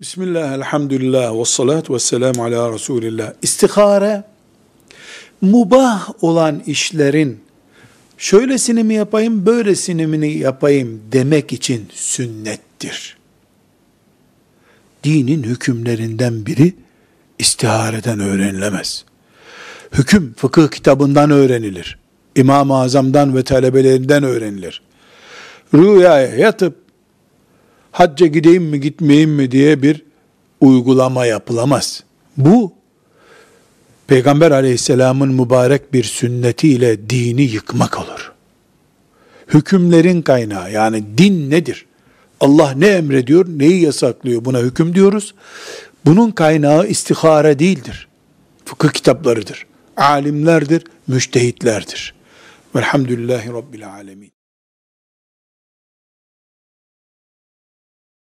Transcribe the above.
Bismillah, elhamdülillah, ve salat ve selamu ala Resulillah. İstihare, mubah olan işlerin şöylesini mi yapayım, böylesini mi yapayım demek için sünnettir. Dinin hükümlerinden biri istihareden öğrenilemez. Hüküm fıkıh kitabından öğrenilir. İmam-ı Azam'dan ve talebelerinden öğrenilir. Rüyaya yatıp hacca gideyim mi gitmeyeyim mi diye bir uygulama yapılamaz. Bu Peygamber aleyhisselamın mübarek bir sünnetiyle dini yıkmak olur. Hükümlerin kaynağı yani din nedir? Allah ne emrediyor, neyi yasaklıyor buna hüküm diyoruz. Bunun kaynağı istihare değildir. Fıkıh kitaplarıdır. Alimlerdir, müştehitlerdir. Velhamdülillahi Rabbil Alemin.